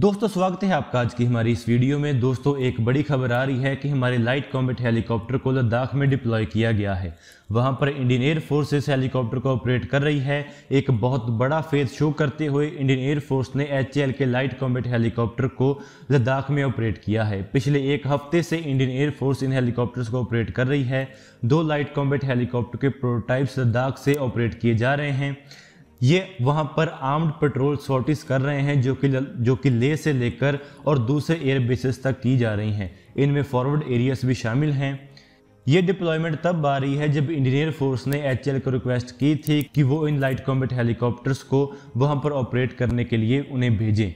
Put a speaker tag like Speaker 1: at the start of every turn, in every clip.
Speaker 1: दोस्तों स्वागत है आपका आज की हमारी इस वीडियो में दोस्तों एक बड़ी खबर आ रही है कि हमारे लाइट कॉम्बेट हेलीकॉप्टर को लद्दाख में डिप्लॉय किया गया है वहां पर इंडियन एयर फोर्स इस हेलीकॉप्टर को ऑपरेट कर रही है एक बहुत बड़ा फेज शो करते हुए इंडियन एयर फोर्स ने एच के लाइट कॉम्बेट हेलीकॉप्टर को लद्दाख में ऑपरेट किया है पिछले एक हफ्ते से इंडियन एयर फोर्स इन हेलीकॉप्टर्स को ऑपरेट कर रही है दो लाइट कॉम्बेट हेलीकॉप्टर के प्रोटोटाइप्स लद्दाख से ऑपरेट किए जा रहे हैं ये वहाँ पर आर्म्ड पेट्रोल शॉर्टेज कर रहे हैं जो कि जो कि ले से लेकर और दूसरे एयर बेसिस तक की जा रही हैं इनमें फॉरवर्ड एरियाज भी शामिल हैं ये डिप्लॉयमेंट तब आ रही है जब इंडियन फोर्स ने एच को रिक्वेस्ट की थी कि वो इन लाइट कॉम्बेट हेलीकॉप्टर्स को वहाँ पर ऑपरेट करने के लिए उन्हें भेजें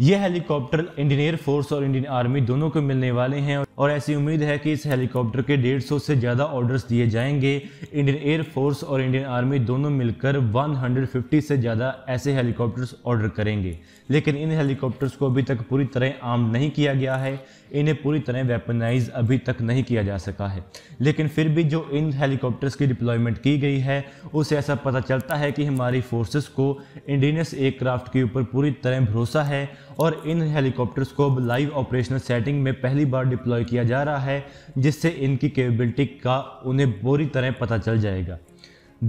Speaker 1: ये हेलीकॉप्टर इंडियन फोर्स और इंडियन आर्मी दोनों को मिलने वाले हैं और ऐसी उम्मीद है कि इस हेलीकॉप्टर के डेढ़ से ज़्यादा ऑर्डर्स दिए जाएंगे इंडियन एयरफोर्स और इंडियन आर्मी दोनों मिलकर वन से ज़्यादा ऐसे हेलीकॉप्टर्स ऑर्डर करेंगे लेकिन इन हेलीकॉप्टर्स को अभी तक पूरी तरह आम नहीं किया गया है इन्हें पूरी तरह वेपनाइज अभी तक नहीं किया जा सका है लेकिन फिर भी जो इन हेलीकॉप्टर्स की डिप्लॉयमेंट की गई है उससे ऐसा पता चलता है कि हमारी फोर्सेस को इंडीनियस एयरक्राफ्ट के ऊपर पूरी तरह भरोसा है और इन हेलीकॉप्टर्स को लाइव ऑपरेशनल सेटिंग में पहली बार डिप्लॉय किया जा रहा है जिससे इनकी केपेबिलिटी का उन्हें बुरी तरह पता चल जाएगा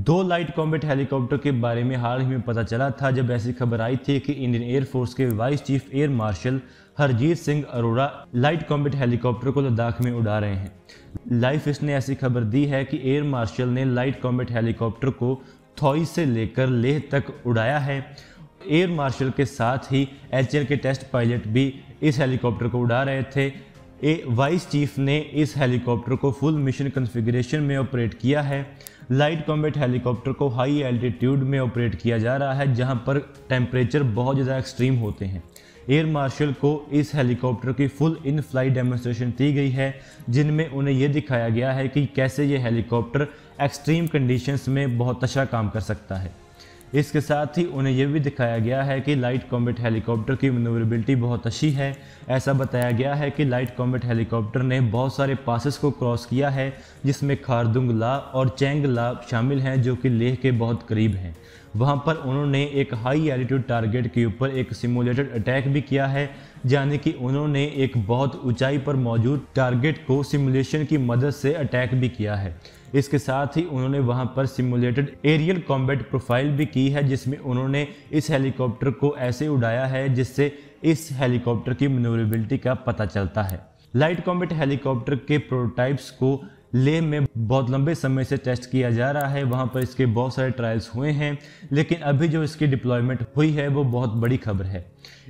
Speaker 1: दो लाइट कॉम्बेट हेलीकॉप्टर के बारे में हाल ही में पता चला था जब ऐसी खबर आई थी कि इंडियन एयरफोर्स के vice chief air marshal Harjeet Singh Arora light combat helicopter को लद्दाख में उड़ा रहे हैं लाइफ इसने ऐसी खबर दी है कि एयर मार्शल ने लाइट कॉम्बेट हेलीकॉप्टर को थॉई से लेकर लेह तक उड़ाया है एयर मार्शल के साथ ही एच के टेस्ट पायलट भी इस हेलीकॉप्टर को उड़ा रहे थे ए वाइस चीफ ने इस हेलीकॉप्टर को फुल मिशन कॉन्फ़िगरेशन में ऑपरेट किया है लाइट कॉम्बेट हेलीकॉप्टर को हाई एल्टीट्यूड में ऑपरेट किया जा रहा है जहां पर टेम्परेचर बहुत ज़्यादा एक्सट्रीम होते हैं एयर मार्शल को इस हेलीकॉप्टर की फुल इन फ्लाइट डेमोस्ट्रेशन दी गई है जिनमें उन्हें यह दिखाया गया है कि कैसे ये हेलीकॉप्टर एक्सट्रीम कंडीशंस में बहुत अच्छा काम कर सकता है इसके साथ ही उन्हें यह भी दिखाया गया है कि लाइट कॉम्बेट हेलीकॉप्टर की मनोवरेबिलिटी बहुत अच्छी है ऐसा बताया गया है कि लाइट कॉम्बेट हेलीकॉप्टर ने बहुत सारे पासिस को क्रॉस किया है जिसमें खारदुंग ला और चेंग ला शामिल हैं जो कि लेह के बहुत करीब हैं वहाँ पर उन्होंने एक हाई एल्टीट्यूड टारगेट के ऊपर एक सिमुलेटेड अटैक भी किया है यानी कि उन्होंने एक बहुत ऊंचाई पर मौजूद टारगेट को सिमुलेशन की मदद से अटैक भी किया है इसके साथ ही उन्होंने वहां पर सिमुलेटेड एरियल कॉम्बैट प्रोफाइल भी की है जिसमें उन्होंने इस हेलीकॉप्टर को ऐसे उड़ाया है जिससे इस हेलीकॉप्टर की मनोरेबिलिटी का पता चलता है लाइट कॉम्बैट हेलीकॉप्टर के प्रोटोटाइप्स को ले में बहुत लंबे समय से टेस्ट किया जा रहा है वहाँ पर इसके बहुत सारे ट्रायल्स हुए हैं लेकिन अभी जो इसकी डिप्लॉयमेंट हुई है वो बहुत बड़ी खबर है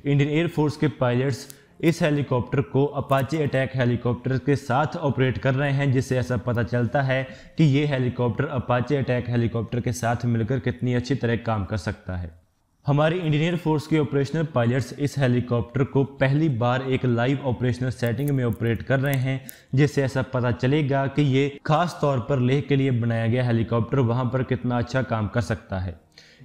Speaker 1: इंडियन एयरफोर्स के पायलट्स इस हेलीकॉप्टर को अपाचे अटैक हेलीकॉप्टर के साथ ऑपरेट कर रहे हैं जिससे ऐसा पता चलता है कि ये हेलीकॉप्टर अपाचे अटैक हेलीकॉप्टर के साथ मिलकर कितनी अच्छी तरह काम कर सकता है हमारी इंडियन फोर्स के ऑपरेशनल पायलट्स इस हेलीकॉप्टर को पहली बार एक लाइव ऑपरेशनल सेटिंग में ऑपरेट कर रहे हैं जिससे ऐसा पता चलेगा कि ये खास तौर पर लेह के लिए बनाया गया हेलीकॉप्टर वहां पर कितना अच्छा काम कर सकता है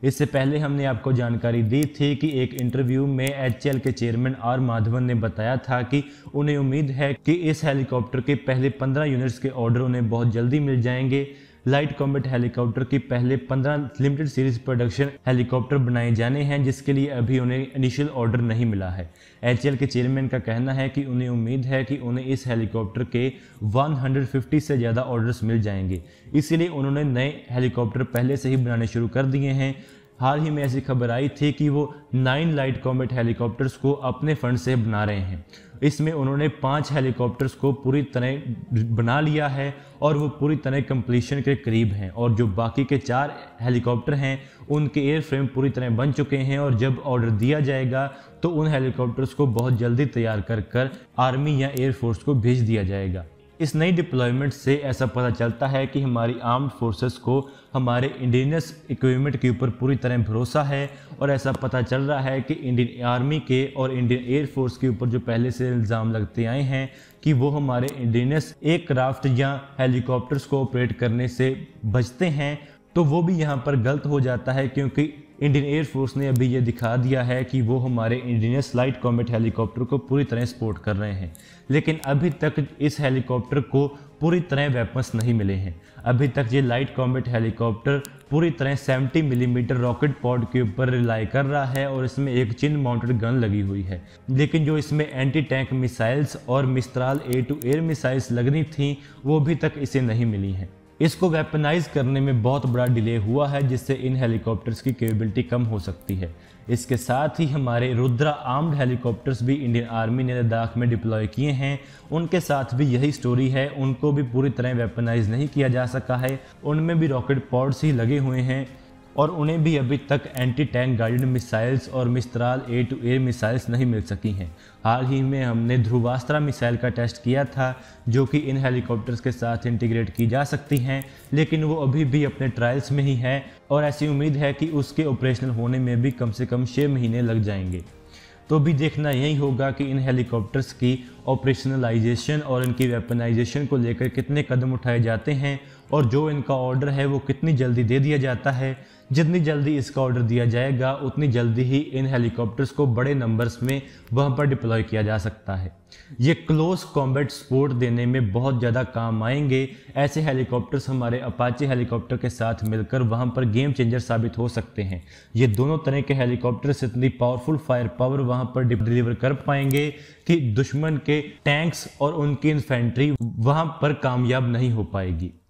Speaker 1: इससे पहले हमने आपको जानकारी दी थी कि एक इंटरव्यू में एच के चेयरमैन आर माधवन ने बताया था कि उन्हें उम्मीद है कि इस हेलीकॉप्टर के पहले पंद्रह यूनिट्स के ऑर्डर उन्हें बहुत जल्दी मिल जाएंगे लाइट कॉम्बेट हेलीकॉप्टर की पहले 15 लिमिटेड सीरीज प्रोडक्शन हेलीकॉप्टर बनाए जाने हैं जिसके लिए अभी उन्हें इनिशियल ऑर्डर नहीं मिला है एच के चेयरमैन का कहना है कि उन्हें उम्मीद है कि उन्हें इस हेलीकॉप्टर के 150 से ज़्यादा ऑर्डर्स मिल जाएंगे इसीलिए उन्होंने नए हेलीकॉप्टर पहले से ही बनाने शुरू कर दिए हैं हाल ही में ऐसी खबर आई थी कि वो नाइन लाइट कॉमेट हेलीकॉप्टर्स को अपने फंड से बना रहे हैं इसमें उन्होंने पांच हेलीकॉप्टर्स को पूरी तरह बना लिया है और वो पूरी तरह कंप्लीशन के करीब हैं और जो बाकी के चार हेलीकॉप्टर हैं उनके एयर फ्रेम पूरी तरह बन चुके हैं और जब ऑर्डर दिया जाएगा तो उन हेलीकॉप्टर्स को बहुत जल्दी तैयार कर कर आर्मी या एयरफोर्स को भेज दिया जाएगा इस नई डिप्लॉयमेंट से ऐसा पता चलता है कि हमारी आर्म फोर्सेस को हमारे इंडिजनस इक्विपमेंट के ऊपर पूरी तरह भरोसा है और ऐसा पता चल रहा है कि इंडियन आर्मी के और इंडियन एयरफोर्स के ऊपर जो पहले से इल्ज़ाम लगते आए हैं कि वो हमारे इंडिजिनस एयरक्राफ्ट या हेलीकॉप्टर्स को ऑपरेट करने से बचते हैं तो वो भी यहाँ पर गलत हो जाता है क्योंकि इंडियन एयरफोर्स ने अभी ये दिखा दिया है कि वो हमारे इंडियनस लाइट कॉमेट हेलीकॉप्टर को पूरी तरह सपोर्ट कर रहे हैं लेकिन अभी तक इस हेलीकॉप्टर को पूरी तरह वेपन्स नहीं मिले हैं अभी तक ये लाइट कॉमेट हेलीकॉप्टर पूरी तरह 70 मिलीमीटर रॉकेट पॉड के ऊपर रिलाई कर रहा है और इसमें एक चिन माउंटेड गन लगी हुई है लेकिन जो इसमें एंटी टैंक मिसाइल्स और Mistral A to air missiles लगनी थी वो अभी तक इसे नहीं मिली हैं इसको वेपनाइज करने में बहुत बड़ा डिले हुआ है जिससे इन हेलीकॉप्टर्स की कैपेबिलिटी कम हो सकती है इसके साथ ही हमारे रुद्रा आर्म्ड हेलीकॉप्टर्स भी इंडियन आर्मी ने लद्दाख में डिप्लॉय किए हैं उनके साथ भी यही स्टोरी है उनको भी पूरी तरह वेपनाइज नहीं किया जा सका है उनमें भी रॉकेट पॉड्स ही लगे हुए हैं और उन्हें भी अभी तक एंटी टैंक गाइडेड मिसाइल्स और Mistral A to A missiles नहीं मिल सकी हैं हाल ही में हमने ध्रुवास्त्रा मिसाइल का टेस्ट किया था जो कि इन हेलीकॉप्टर्स के साथ इंटीग्रेट की जा सकती हैं लेकिन वो अभी भी अपने ट्रायल्स में ही हैं और ऐसी उम्मीद है कि उसके ऑपरेशनल होने में भी कम से कम छः महीने लग जाएंगे तो भी देखना यही होगा कि इन हेलीकॉप्टर्स की ऑपरेशनलाइजेशन और इनकी वेपनाइजेशन को लेकर कितने कदम उठाए जाते हैं और जो इनका ऑर्डर है वो कितनी जल्दी दे दिया जाता है जितनी जल्दी इसका ऑर्डर दिया जाएगा उतनी जल्दी ही इन हेलीकॉप्टर्स को बड़े नंबर्स में वहाँ पर डिप्लॉय किया जा सकता है ये क्लोज कॉम्बैट सपोर्ट देने में बहुत ज़्यादा काम आएंगे ऐसे हेलीकॉप्टर्स हमारे अपाचे हेलीकॉप्टर के साथ मिलकर वहाँ पर गेम चेंजर साबित हो सकते हैं ये दोनों तरह के हेलीकॉप्टर्स इतनी पावरफुल फायर पावर वहाँ पर डिलीवर कर पाएंगे कि दुश्मन के टैंक्स और उनकी इन्फेंट्री वहाँ पर कामयाब नहीं हो पाएगी